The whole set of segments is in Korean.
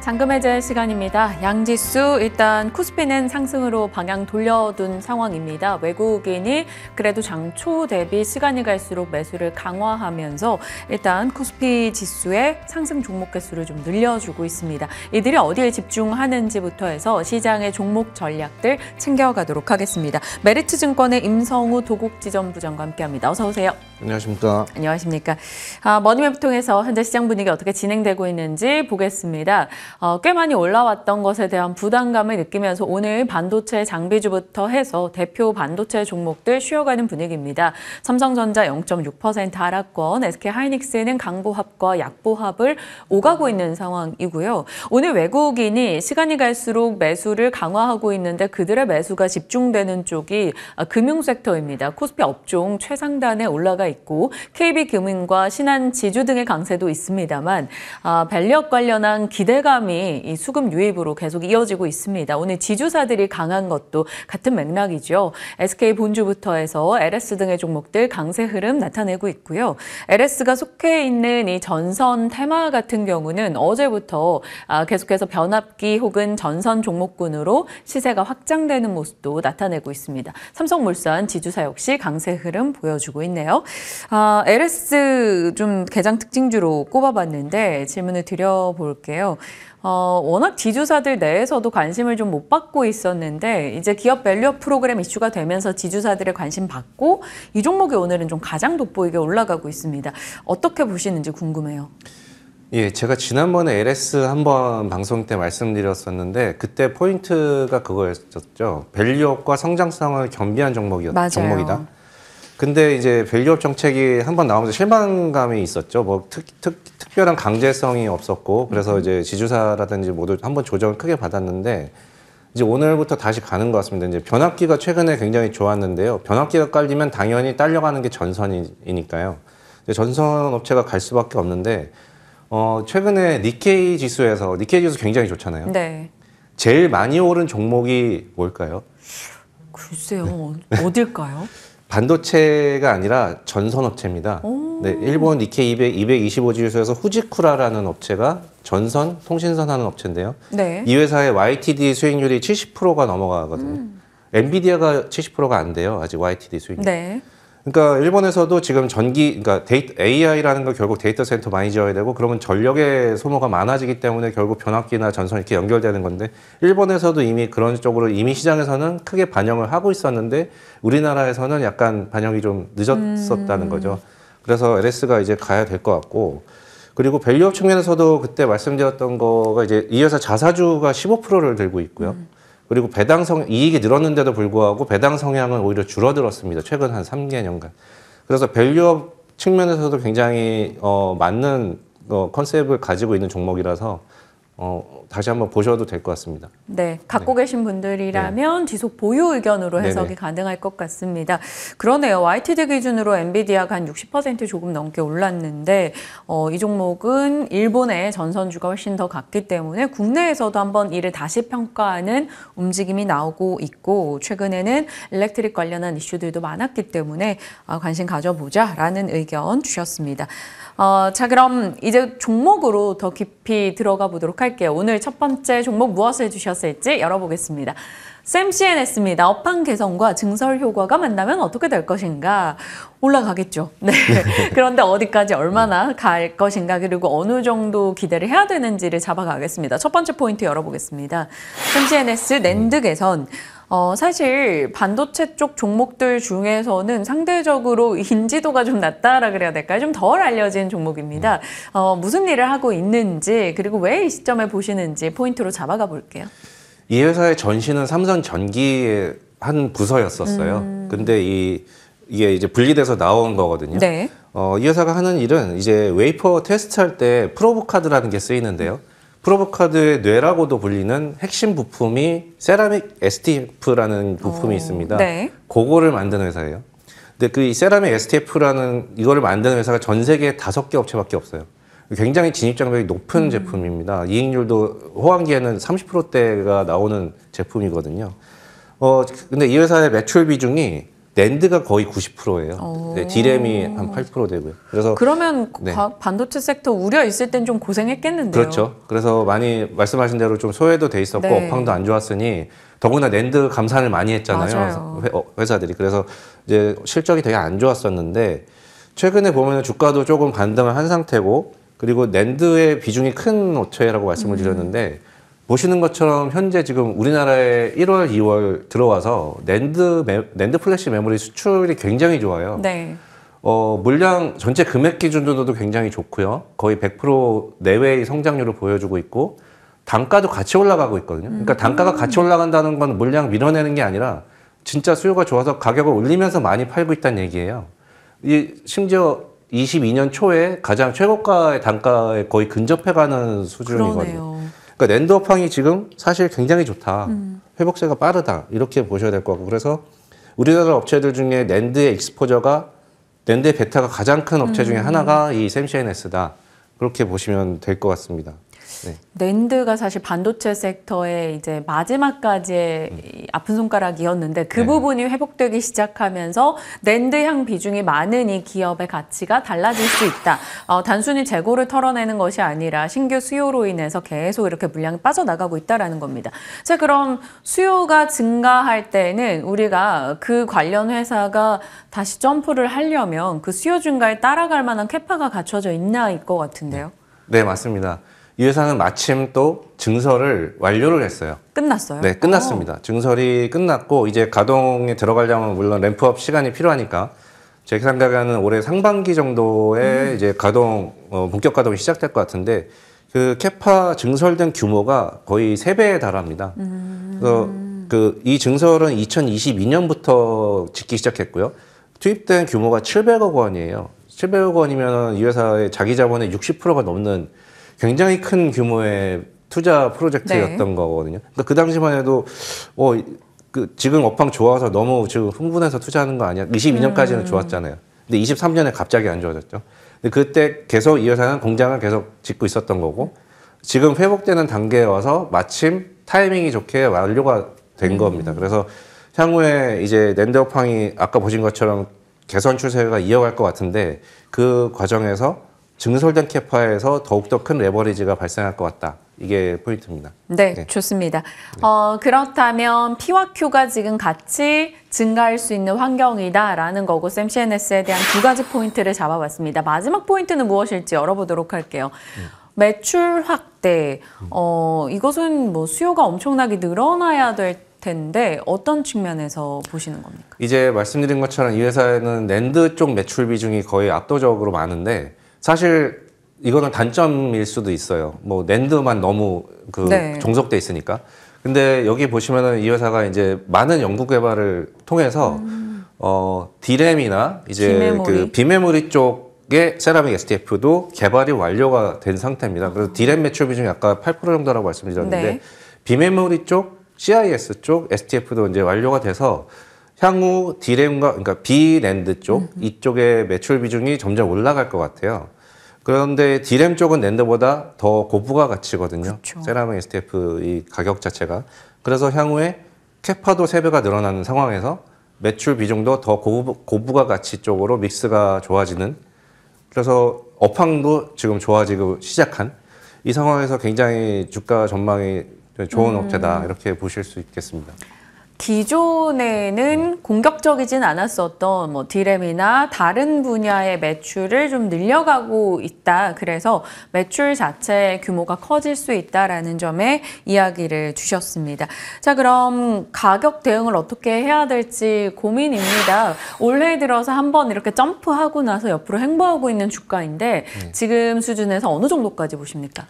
잠금해제 시간입니다. 양지수 일단 코스피는 상승으로 방향 돌려둔 상황입니다. 외국인이 그래도 장초 대비 시간이 갈수록 매수를 강화하면서 일단 코스피 지수의 상승 종목 개수를 좀 늘려주고 있습니다. 이들이 어디에 집중하는지부터 해서 시장의 종목 전략들 챙겨가도록 하겠습니다. 메리츠 증권의 임성우 도곡지점 부장과 함께합니다. 어서 오세요. 안녕하십니까. 안녕하십니까. 아, 머니맵 통해서 현재 시장 분위기 어떻게 진행되고 있는지 보겠습니다. 어, 꽤 많이 올라왔던 것에 대한 부담감을 느끼면서 오늘 반도체 장비주부터 해서 대표 반도체 종목들 쉬어가는 분위기입니다. 삼성전자 0.6% 하락권, SK하이닉스는 강보합과 약보합을 오가고 있는 상황이고요. 오늘 외국인이 시간이 갈수록 매수를 강화하고 있는데 그들의 매수가 집중되는 쪽이 어, 금융 섹터입니다. 코스피 업종 최상단에 올라가 있고 KB금융과 신한지주 등의 강세도 있습니다만 아, 어, 밸업 관련한 기대감 부담이 이 수급 유입으로 계속 이어지고 있습니다. 오늘 지주사들이 강한 것도 같은 맥락이죠. SK 본주부터 해서 LS 등의 종목들 강세 흐름 나타내고 있고요. LS가 속해 있는 이 전선 테마 같은 경우는 어제부터 아, 계속해서 변압기 혹은 전선 종목군으로 시세가 확장되는 모습도 나타내고 있습니다. 삼성물산 지주사 역시 강세 흐름 보여주고 있네요. 아, LS 좀 개장 특징주로 꼽아봤는데 질문을 드려볼게요. 어, 워낙 지주사들 내에서도 관심을 좀 못 받고 있었는데 이제 기업 밸류업 프로그램 이슈가 되면서 지주사들의 관심 받고 이 종목이 오늘은 좀 가장 돋보이게 올라가고 있습니다. 어떻게 보시는지 궁금해요. 예, 제가 지난번에 LS 한번 방송 때 말씀드렸었는데 그때 포인트가 그거였었죠. 밸류업과 성장성을 겸비한 종목이었, 맞아요. 종목이다. 근데 이제 밸류업 정책이 한 번 나오면서 실망감이 있었죠. 뭐 특, 특, 특별한 강제성이 없었고 그래서 음. 이제 지주사라든지 모두 한 번 조정을 크게 받았는데 이제 오늘부터 다시 가는 것 같습니다. 이제 변압기가 최근에 굉장히 좋았는데요. 변압기가 깔리면 당연히 딸려가는 게 전선이니까요. 전선 업체가 갈 수밖에 없는데 어, 최근에 니케이 지수에서 니케이 지수 굉장히 좋잖아요. 네. 제일 많이 오른 종목이 뭘까요? 글쎄요, 어, 어딜까요? 반도체가 아니라 전선 업체입니다. 네, 일본 니케 200, 2 2 5지유에서 후지쿠라라는 업체가 전선 통신선 하는 업체인데요. 네. 이 회사의 YTD 수익률이 70%가 넘어가거든요. 음. 엔비디아가 70%가 안 돼요. 아직 YTD 수익률. 네. 그러니까 일본에서도 지금 전기, 그러니까 데이터, AI라는 걸 결국 데이터 센터 많이 지어야 되고 그러면 전력의 소모가 많아지기 때문에 결국 변압기나 전선 이렇게 연결되는 건데 일본에서도 이미 그런 쪽으로 이미 시장에서는 크게 반영을 하고 있었는데 우리나라에서는 약간 반영이 좀 늦었었다는 음. 거죠. 그래서 LS가 이제 가야 될 것 같고 그리고 밸류업 측면에서도 그때 말씀드렸던 거가 이제 이어서 자사주가 15%를 들고 있고요. 음. 그리고 배당 성 이익이 늘었는데도 불구하고 배당 성향은 오히려 줄어들었습니다. 최근 한 3개년간. 그래서 밸류업 측면에서도 굉장히 어, 맞는 어, 컨셉을 가지고 있는 종목이라서 어, 다시 한번 보셔도 될 것 같습니다. 네, 갖고 네. 계신 분들이라면 네. 지속 보유 의견으로 해석이 네네. 가능할 것 같습니다. 그러네요. YTD 기준으로 엔비디아가 한 60% 조금 넘게 올랐는데 어, 이 종목은 일본의 전선주가 훨씬 더 갔기 때문에 국내에서도 한번 이를 다시 평가하는 움직임이 나오고 있고 최근에는 일렉트릭 관련한 이슈들도 많았기 때문에 아, 관심 가져보자라는 의견 주셨습니다. 어, 자 그럼 이제 종목으로 더 깊이 들어가 보도록 할게요. 오늘 첫 번째 종목 무엇을 주셨을지 열어보겠습니다. 샘CNS입니다. 업황 개선과 증설 효과가 만나면 어떻게 될 것인가? 올라가겠죠. 네. 그런데 어디까지 얼마나 갈 것인가 그리고 어느 정도 기대를 해야 되는지를 잡아가겠습니다. 첫 번째 포인트 열어보겠습니다. 샘CNS 낸드 개선. 어, 사실 반도체 쪽 종목들 중에서는 상대적으로 인지도가 좀 낮다라 그래야 될까요? 좀 덜 알려진 종목입니다. 음. 어, 무슨 일을 하고 있는지 그리고 왜 이 시점에 보시는지 포인트로 잡아가 볼게요. 이 회사의 전신은 삼성 전기의 한 부서였었어요. 음. 근데 이 이게 이제 분리돼서 나온 거거든요. 네. 어, 이 회사가 하는 일은 이제 웨이퍼 테스트할 때 프로브 카드라는 게 쓰이는데요. 음. 프로브카드의 뇌라고도 불리는 핵심 부품이 세라믹 STF라는 부품이 오, 어, 있습니다. 네. 그거를 만드는 회사예요. 근데 그 세라믹 STF라는 이거를 만드는 회사가 전세계 다섯 개 업체밖에 없어요. 굉장히 진입 장벽이 높은 음. 제품입니다. 이익률도 호황기에는 30%대가 나오는 제품이거든요. 어 근데 이 회사의 매출 비중이 낸드가 거의 90%예요. 어. 네, 디램이 한 8% 되고요. 그래서 그러면 네. 반도체 섹터 우려 있을 땐 좀 고생했겠는데요. 그렇죠. 그래서 많이 말씀하신 대로 좀 소외도 돼 있었고 네. 업황도 안 좋았으니 더구나 낸드 감산을 많이 했잖아요. 회, 어, 사들이 그래서 이제 실적이 되게 안 좋았었는데 최근에 보면 주가도 조금 반등을 한 상태고 그리고 낸드의 비중이 큰 업체라고 말씀을 음. 드렸는데 보시는 것처럼 현재 지금 우리나라에 1월, 2월 들어와서 낸드 메, 낸드 플래시 메모리 수출이 굉장히 좋아요. 네. 어, 물량 전체 금액 기준으로도 굉장히 좋고요. 거의 100% 내외의 성장률을 보여주고 있고 단가도 같이 올라가고 있거든요. 그러니까 음. 단가가 같이 올라간다는 건 물량 밀어내는 게 아니라 진짜 수요가 좋아서 가격을 올리면서 많이 팔고 있다는 얘기예요. 이 심지어 22년 초에 가장 최고가의 단가에 거의 근접해가는 수준이거든요. 그러네요. 그러니까 랜드업황이 지금 사실 굉장히 좋다. 음. 회복세가 빠르다. 이렇게 보셔야 될 것같고 그래서 우리나라 업체들 중에 랜드의 익스포저가 랜드의 베타가 가장 큰 업체 중에 음. 하나가 이 샘CNS다. 그렇게 보시면 될 것 같습니다. 네. 낸드가 사실 반도체 섹터의 이제 마지막까지의 음. 아픈 손가락이었는데 그 네. 부분이 회복되기 시작하면서 낸드향 비중이 많은 이 기업의 가치가 달라질 수 있다. 어, 단순히 재고를 털어내는 것이 아니라 신규 수요로 인해서 계속 이렇게 물량이 빠져나가고 있다라는 겁니다. 자 그럼 수요가 증가할 때는 우리가 그 관련 회사가 다시 점프를 하려면 그 수요 증가에 따라갈 만한 캐파가 갖춰져 있나 일것 같은데요. 네, 네 맞습니다. 이 회사는 마침 또 증설을 완료를 했어요. 끝났어요? 네, 끝났습니다. 오. 어. 증설이 끝났고 이제 가동에 들어가려면 물론 램프업 시간이 필요하니까 제 생각에는 올해 상반기 정도에 음. 이제 가동 어, 본격 가동이 시작될 것 같은데 그 캐파 증설된 규모가 거의 세배에 달합니다. 음. 그래서 그 이 증설은 2022년부터 짓기 시작했고요. 투입된 규모가 700억 원이에요. 700억 원이면 이 회사의 자기 자본의 60%가 넘는 굉장히 큰 규모의 투자 프로젝트였던 네. 거거든요. 그러니까 그 당시만 해도 어, 그 지금 업황 좋아서 너무 지금 흥분해서 투자하는 거 아니야? 22년까지는 음. 좋았잖아요. 근데 23년에 갑자기 안 좋아졌죠. 근데 그때 계속 이 회사는 공장을 계속 짓고 있었던 거고 지금 회복되는 단계에 와서 마침 타이밍이 좋게 완료가 된 음. 겁니다. 그래서 향후에 이제 랜드업황이 아까 보신 것처럼 개선 추세가 이어갈 것 같은데 그 과정에서 증설된 캐파에서 더욱더 큰 레버리지가 발생할 것 같다. 이게 포인트입니다. 네, 네. 좋습니다. 네. 어, 그렇다면 P와 Q가 지금 같이 증가할 수 있는 환경이다라는 거고 샘CNS에 대한 두 가지 포인트를 잡아봤습니다. 마지막 포인트는 무엇일지 열어보도록 할게요. 음. 매출 확대, 음. 어, 이것은 뭐 수요가 엄청나게 늘어나야 될 텐데 어떤 측면에서 보시는 겁니까? 이제 말씀드린 것처럼 이 회사에는 랜드 쪽 매출 비중이 거의 압도적으로 많은데 사실 이거는 단점일 수도 있어요. 뭐 랜드만 너무 그 네. 종속돼 있으니까. 근데 여기 보시면은 이 회사가 이제 많은 연구 개발을 통해서 음. 어 디램이나 이제 비메모리. 그 비메모리 쪽의 세라믹 STF도 개발이 완료가 된 상태입니다. 그래서 아. 디램 매출 비중이 아까 8% 정도라고 말씀드렸는데 네. 비메모리 쪽, CIS 쪽 STF도 이제 완료가 돼서 향후 디램과 그러니까 비랜드 쪽 음. 이쪽의 매출 비중이 점점 올라갈 것 같아요. 그런데 디램 쪽은 랜드보다 더 고부가 가치거든요. 세라믹 STF 이 가격 자체가 그래서 향후에 캐파도 세배가 늘어나는 상황에서 매출 비중도 더 고부, 고부가 가치 쪽으로 믹스가 좋아지는 그래서 업황도 지금 좋아지고 시작한 이 상황에서 굉장히 주가 전망이 좋은 음. 업체다 이렇게 보실 수 있겠습니다. 기존에는 네. 공격적이진 않았었던 뭐 디램이나 다른 분야의 매출을 좀 늘려가고 있다. 그래서 매출 자체 의 규모가 커질 수 있다라는 점에 이야기를 주셨습니다. 자, 그럼 가격 대응을 어떻게 해야 될지 고민입니다. 올해 들어서 한번 이렇게 점프하고 나서 옆으로 행보하고 있는 주가인데 네. 지금 수준에서 어느 정도까지 보십니까?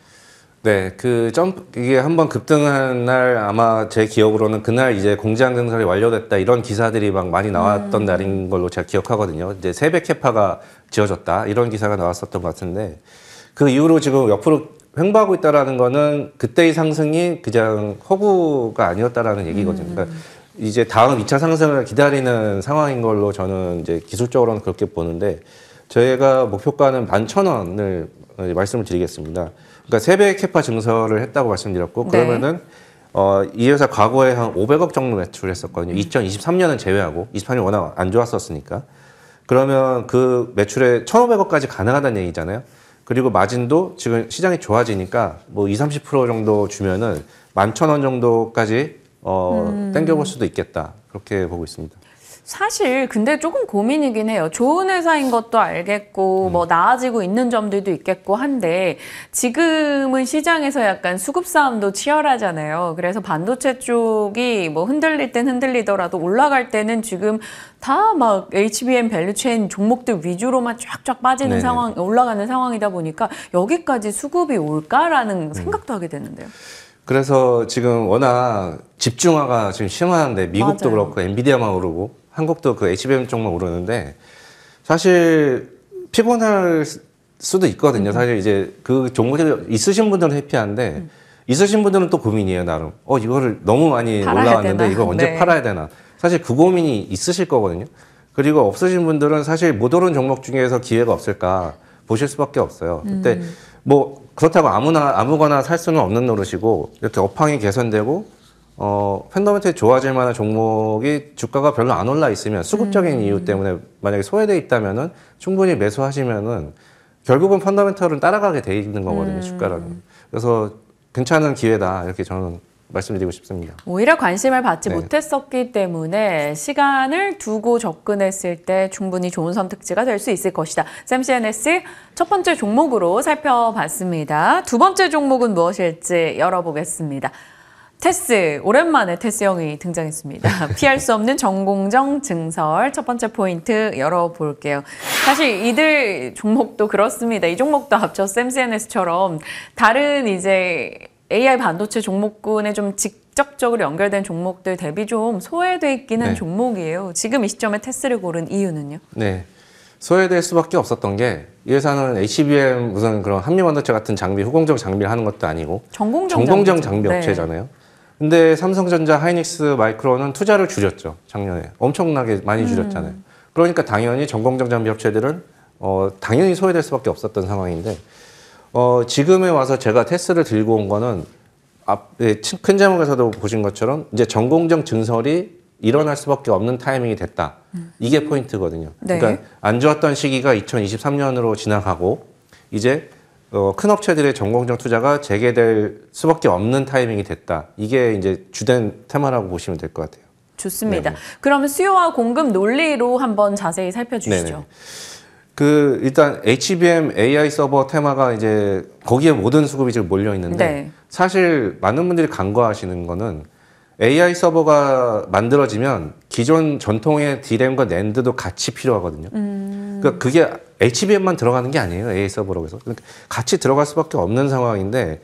네, 그 점프, 이게 한번 급등한 날 아마 제 기억으로는 그날 이제 공장 증설이 완료됐다 이런 기사들이 막 많이 나왔던 음. 날인 걸로 제가 기억하거든요. 이제 세배 캐파가 지어졌다 이런 기사가 나왔었던 것 같은데 그 이후로 지금 옆으로 횡보하고 있다라는 거는 그때의 상승이 그냥 허구가 아니었다라는 얘기거든요. 음. 그러니까 이제 다음 2차 상승을 기다리는 상황인 걸로 저는 이제 기술적으로는 그렇게 보는데 저희가 목표가는 만 천 원을 말씀을 드리겠습니다. 그러니까 세배 캐파 증설을 했다고 말씀드렸고 네. 그러면은 어, 이 회사 과거에 한 500억 정도 매출했었거든요. 을 음. 2023년은 제외하고 23년 워낙 안 좋았었으니까. 그러면 그 매출에 1,500억까지 가능하다는 얘기잖아요. 그리고 마진도 지금 시장이 좋아지니까 뭐 20, 30% 정도 주면은 11,000원 정도까지 어, 음. 땡겨볼 수도 있겠다. 그렇게 보고 있습니다. 사실 근데 조금 고민이긴 해요. 좋은 회사인 것도 알겠고 음. 뭐 나아지고 있는 점들도 있겠고 한데 지금은 시장에서 약간 수급 싸움도 치열하잖아요. 그래서 반도체 쪽이 뭐 흔들릴 땐 흔들리더라도 올라갈 때는 지금 다 막 HBM 밸류체인 종목들 위주로만 쫙쫙 빠지는 네네. 상황 올라가는 상황이다 보니까 여기까지 수급이 올까라는 음. 생각도 하게 되는데요. 그래서 지금 워낙 집중화가 지금 심한데 미국도 맞아요. 그렇고 엔비디아만 그러고 한국도 그 HBM 쪽만 오르는데 사실 피곤할 수도 있거든요. 사실 이제 그 종목이 있으신 분들은 해피한데 있으신 분들은 또 고민이에요, 나름. 어, 이거를 너무 많이 올라왔는데 이거 언제 네. 팔아야 되나. 사실 그 고민이 있으실 거거든요. 그리고 없으신 분들은 사실 못 오른 종목 중에서 기회가 없을까 보실 수밖에 없어요. 그때 음. 뭐 그렇다고 아무나 아무거나 살 수는 없는 노릇이고 이렇게 업황이 개선되고 어, 펀더멘트에 좋아질 만한 종목이 주가가 별로 안 올라 있으면 수급적인 음. 이유 때문에 만약에 소외돼 있다면은 충분히 매수하시면은 결국은 펀더멘털은 따라가게 돼 있는 거거든요, 음. 주가라는. 그래서 괜찮은 기회다 이렇게 저는 말씀드리고 싶습니다. 오히려 관심을 받지 네. 못했었기 때문에 시간을 두고 접근했을 때 충분히 좋은 선택지가 될 수 있을 것이다. 샘 CNS 첫 번째 종목으로 살펴봤습니다. 두 번째 종목은 무엇일지 열어보겠습니다. 테스 오랜만에 테스 형이 등장했습니다. 피할 수 없는 전공정 증설 첫 번째 포인트 열어볼게요. 사실 이들 종목도 그렇습니다. 이 종목도 합쳐 쌤CNS처럼 다른 이제 AI 반도체 종목군에 좀 직접적으로 연결된 종목들 대비 좀 소외돼 있기는 네. 종목이에요. 지금 이 시점에 테스를 고른 이유는요? 네. 소외될 수밖에 없었던 게 이 회사는 HBM 우선 그런 한미 반도체 같은 장비, 후공정 장비를 하는 것도 아니고 전공정, 전공정 장비, 장비 네. 업체잖아요. 네. 근데 삼성전자, 하이닉스, 마이크론은 투자를 줄였죠. 작년에 엄청나게 많이 줄였잖아요. 음. 그러니까 당연히 전공정 장비 업체들은 어, 당연히 소외될 수밖에 없었던 상황인데 어, 지금에 와서 제가 테스를 들고 온 거는 앞, 예, 큰 제목에서도 보신 것처럼 이제 전공정 증설이 일어날 수밖에 없는 타이밍이 됐다. 음. 이게 포인트거든요. 네. 그러니까 안 좋았던 시기가 2023년으로 지나가고 이제 어, 큰 업체들의 전공정 투자가 재개될 수밖에 없는 타이밍이 됐다. 이게 이제 주된 테마라고 보시면 될 것 같아요. 좋습니다. 네그러 뭐. 수요와 공급 논리로 한번 자세히 살펴주시죠. 네네. 네. 그 일단 HBM AI 서버 테마가 이제 거기에 모든 수급이 지금 몰려 있는데 네. 사실 많은 분들이 간과하시는 거는 AI 서버가 만들어지면 기존 전통의 D램과 낸드도 같이 필요하거든요. 음... 그러니까 그게 HBM만 들어가는 게 아니에요. AI 서버라고 해서. 그러니까 같이 들어갈 수밖에 없는 상황인데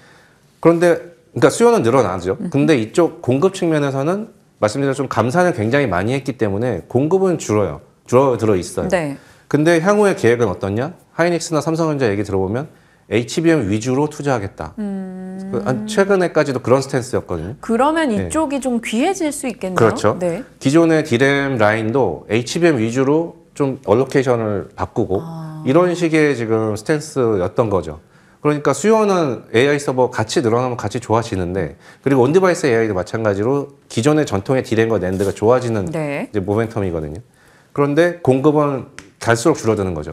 그런데 그러니까 수요는 늘어나죠. 음. 근데 이쪽 공급 측면에서는 말씀드린 좀 감산을 굉장히 많이 했기 때문에 공급은 줄어요. 줄어들어 있어요. 네. 근데 향후의 계획은 어떻냐? 하이닉스나 삼성전자 얘기 들어보면 HBM 위주로 투자하겠다. 음... 그 최근에까지도 그런 스탠스였거든요. 그러면 네. 이쪽이 네. 좀 귀해질 수 있겠네요. 그렇죠. 네. 기존의 디램 라인도 HBM 위주로 좀 얼로케이션을 바꾸고 아... 이런 식의 지금 스탠스였던 거죠. 그러니까 수요는 AI 서버 같이 늘어나면 같이 좋아지는데 그리고 온디바이스 AI도 마찬가지로 기존의 전통의 디램과 낸드가 좋아지는 네. 이제 모멘텀이거든요. 그런데 공급은 갈수록 줄어드는 거죠.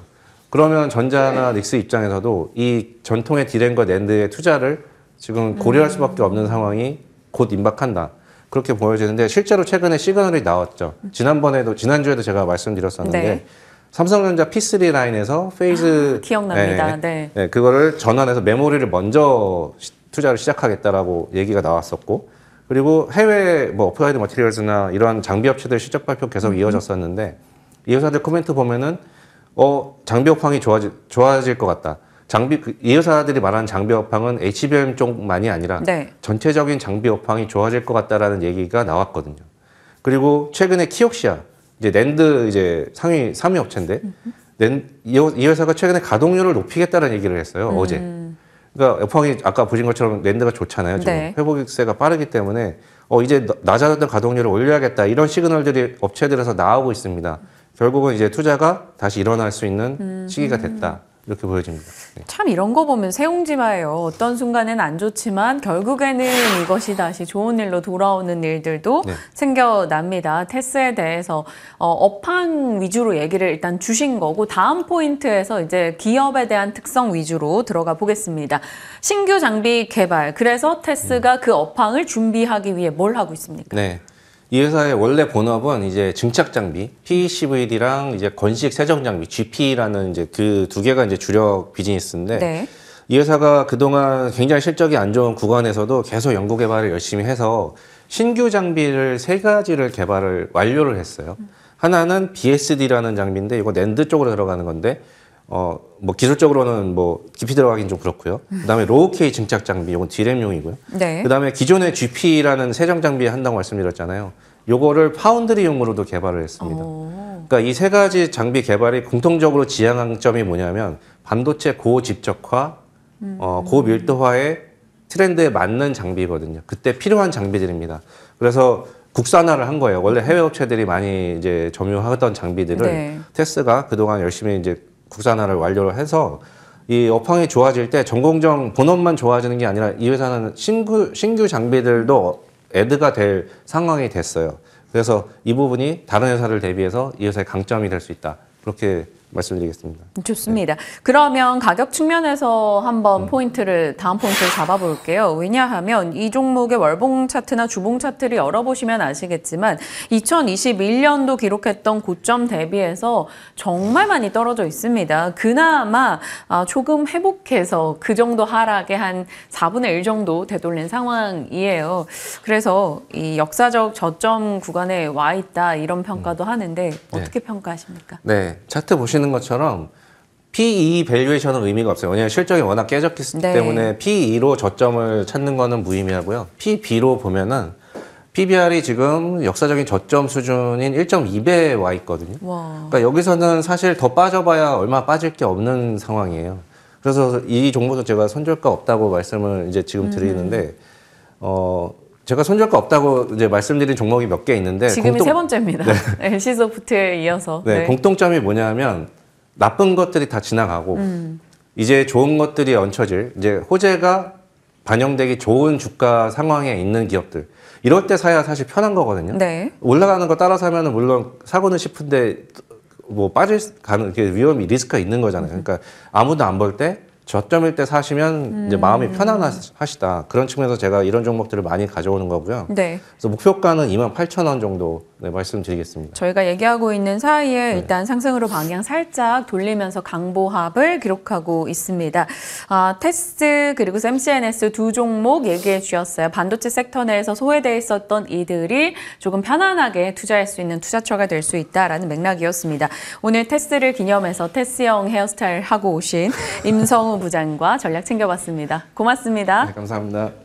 그러면 전자나 네. 닉스 입장에서도 이 전통의 디램과 랜드의 투자를 지금 고려할 음. 수밖에 없는 상황이 곧 임박한다. 그렇게 보여지는데 실제로 최근에 시그널이 나왔죠. 지난번에도 지난주에도 제가 말씀드렸었는데 네. 삼성전자 P3 라인에서 페이즈 아, 기억납니다. 네, 네, 네. 네, 그거를 전환해서 메모리를 먼저 시, 투자를 시작하겠다라고 얘기가 나왔었고 그리고 해외 뭐 어플라이드 머티리얼즈나 이러한 장비 업체들 실적 발표 계속 음. 이어졌었는데 이 회사들 코멘트 보면은 어장비업황이 좋아질 좋아질 것 같다. 장비 이 그 회사들이 말하는 장비 업황은 HBM 쪽만이 아니라 네. 전체적인 장비 업황이 좋아질 것 같다라는 얘기가 나왔거든요. 그리고 최근에 키옥시아 이제 랜드 이제 상위 3위 업체인데 랜, 이, 이 회사가 최근에 가동률을 높이겠다는 라 얘기를 했어요 음. 어제. 그러니까 업황이 아까 보신 것처럼 랜드가 좋잖아요 지금 네. 회복세가 빠르기 때문에 어 이제 낮아졌던 가동률을 올려야겠다 이런 시그널들이 업체들에서 나오고 있습니다. 결국은 이제 투자가 다시 일어날 수 있는 음, 음. 시기가 됐다. 이렇게 보여집니다. 네. 참 이런 거 보면 세옹지마예요. 어떤 순간엔 안 좋지만 결국에는 이것이 다시 좋은 일로 돌아오는 일들도 네. 생겨납니다. 테스에 대해서 어, 업황 위주로 얘기를 일단 주신 거고 다음 포인트에서 이제 기업에 대한 특성 위주로 들어가 보겠습니다. 신규 장비 개발. 그래서 테스가 음. 그 업황을 준비하기 위해 뭘 하고 있습니까? 네. 이 회사의 원래 본업은 이제 증착 장비, PECVD랑 이제 건식 세정 장비, GP라는 이제 그 두 개가 이제 주력 비즈니스인데 네. 이 회사가 그동안 굉장히 실적이 안 좋은 구간에서도 계속 연구 개발을 열심히 해서 신규 장비를 세 가지를 개발을 완료를 했어요. 하나는 BSD라는 장비인데 이거 낸드 쪽으로 들어가는 건데 어, 뭐 기술적으로는 뭐 깊이 들어가긴 좀 그렇고요. 그다음에 로우 케이 증착 장비, 이건 디램용이고요. 네. 그다음에 기존의 GP라는 세정 장비 한다고 말씀드렸잖아요. 요거를 파운드리용으로도 개발을 했습니다. 오. 그러니까 이 세 가지 장비 개발이 공통적으로 지향한 점이 뭐냐면 반도체 고집적화, 어, 음. 고밀도화의 트렌드에 맞는 장비거든요. 그때 필요한 장비들입니다. 그래서 국산화를 한 거예요. 원래 해외 업체들이 많이 이제 점유하던 장비들을 네. 테스가 그동안 열심히 이제 국산화를 완료를 해서 이 업황이 좋아질 때 전공정 본업만 좋아지는 게 아니라 이 회사는 신규 신규 장비들도 애드가 될 상황이 됐어요. 그래서 이 부분이 다른 회사를 대비해서 이 회사의 강점이 될 수 있다. 그렇게 말씀드리겠습니다. 좋습니다. 네. 그러면 가격 측면에서 한번 음. 포인트를 다음 포인트를 잡아볼게요. 왜냐하면 이 종목의 월봉 차트나 주봉 차트를 열어보시면 아시겠지만 2021년도 기록했던 고점 대비해서 정말 많이 떨어져 있습니다. 그나마 아, 조금 회복해서 그 정도 하락에 한 4분의 1 정도 되돌린 상황이에요. 그래서 이 역사적 저점 구간에 와 있다 이런 평가도 음. 하는데 네. 어떻게 네. 평가하십니까? 네, 차트 보시는 되는 것처럼 PE 밸류에이션은 의미가 없어요. 왜냐하면 실적이 워낙 깨졌기 네. 때문에 PE로 저점을 찾는 거는 무의미하고요. PB로 보면은 PBR이 지금 역사적인 저점 수준인 1.2배에 와 있거든요. 와. 그러니까 여기서는 사실 더 빠져봐야 얼마 빠질 게 없는 상황이에요. 그래서 이 정보도 제가 손절가 없다고 말씀을 이제 지금 음. 드리는데 음. 어 제가 손절 거 없다고 이제 말씀드린 종목이 몇 개 있는데 지금이 공통... 세 번째입니다. 네. LC 네, 소프트에 이어서 네, 네. 공통점이 뭐냐면 나쁜 것들이 다 지나가고 음. 이제 좋은 것들이 얹혀질 이제 호재가 반영되기 좋은 주가 상황에 있는 기업들 이럴 때 사야 사실 편한 거거든요. 네. 올라가는 거 따라 사면 은 물론 사고는 싶은데 뭐 빠질 가능 위험이 리스크가 있는 거잖아요. 그러니까 아무도 안볼때 저점일 때 사시면 음. 이제 마음이 편안하시다. 그런 측면에서 제가 이런 종목들을 많이 가져오는 거고요. 네. 그래서 목표가는 2만 8 0원 정도 네, 말씀드리겠습니다. 저희가 얘기하고 있는 사이에 네. 일단 상승으로 방향 살짝 돌리면서 강보합을 기록하고 있습니다. 아, 테스 그리고 MCNS 두 종목 얘기해 주셨어요. 반도체 섹터 내에서 소외돼 있었던 이들이 조금 편안하게 투자할 수 있는 투자처가 될 수 있다라는 맥락이었습니다. 오늘 테스를 기념해서 테스형 헤어스타일 하고 오신 임성우 부장과 전략 챙겨봤습니다. 고맙습니다. 네, 감사합니다.